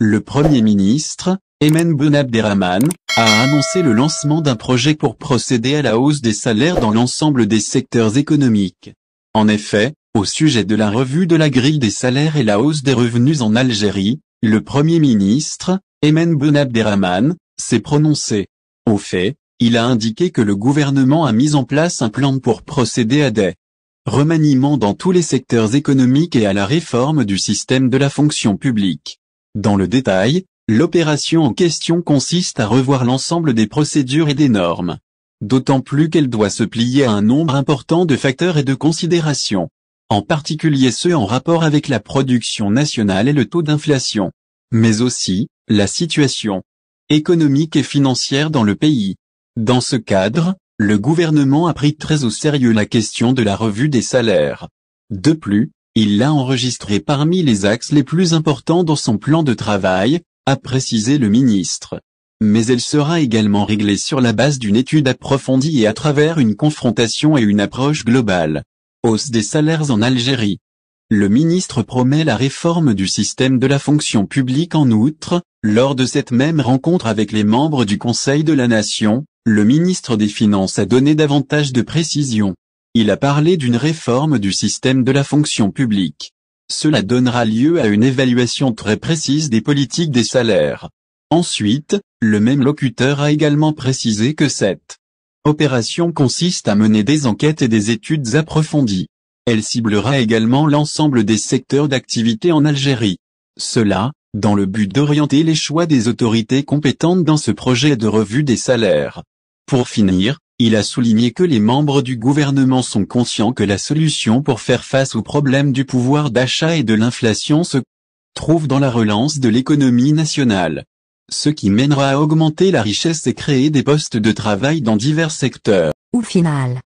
Le Premier ministre, Emen Ben a annoncé le lancement d'un projet pour procéder à la hausse des salaires dans l'ensemble des secteurs économiques. En effet, au sujet de la revue de la grille des salaires et la hausse des revenus en Algérie, le Premier ministre, Emen Ben s'est prononcé. Au fait, il a indiqué que le gouvernement a mis en place un plan pour procéder à des remaniements dans tous les secteurs économiques et à la réforme du système de la fonction publique. Dans le détail, l'opération en question consiste à revoir l'ensemble des procédures et des normes. D'autant plus qu'elle doit se plier à un nombre important de facteurs et de considérations. En particulier ceux en rapport avec la production nationale et le taux d'inflation. Mais aussi, la situation économique et financière dans le pays. Dans ce cadre, le gouvernement a pris très au sérieux la question de la revue des salaires. De plus, il l'a enregistré parmi les axes les plus importants dans son plan de travail, a précisé le ministre. Mais elle sera également réglée sur la base d'une étude approfondie et à travers une confrontation et une approche globale. Hausse des salaires en Algérie. Le ministre promet la réforme du système de la fonction publique en outre, lors de cette même rencontre avec les membres du Conseil de la Nation, le ministre des Finances a donné davantage de précisions. Il a parlé d'une réforme du système de la fonction publique. Cela donnera lieu à une évaluation très précise des politiques des salaires. Ensuite, le même locuteur a également précisé que cette opération consiste à mener des enquêtes et des études approfondies. Elle ciblera également l'ensemble des secteurs d'activité en Algérie. Cela, dans le but d'orienter les choix des autorités compétentes dans ce projet de revue des salaires. Pour finir, il a souligné que les membres du gouvernement sont conscients que la solution pour faire face aux problème du pouvoir d'achat et de l'inflation se trouve dans la relance de l'économie nationale. Ce qui mènera à augmenter la richesse et créer des postes de travail dans divers secteurs. Au final.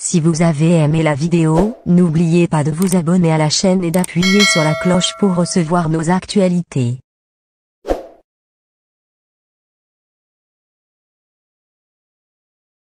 Si vous avez aimé la vidéo, n'oubliez pas de vous abonner à la chaîne et d'appuyer sur la cloche pour recevoir nos actualités.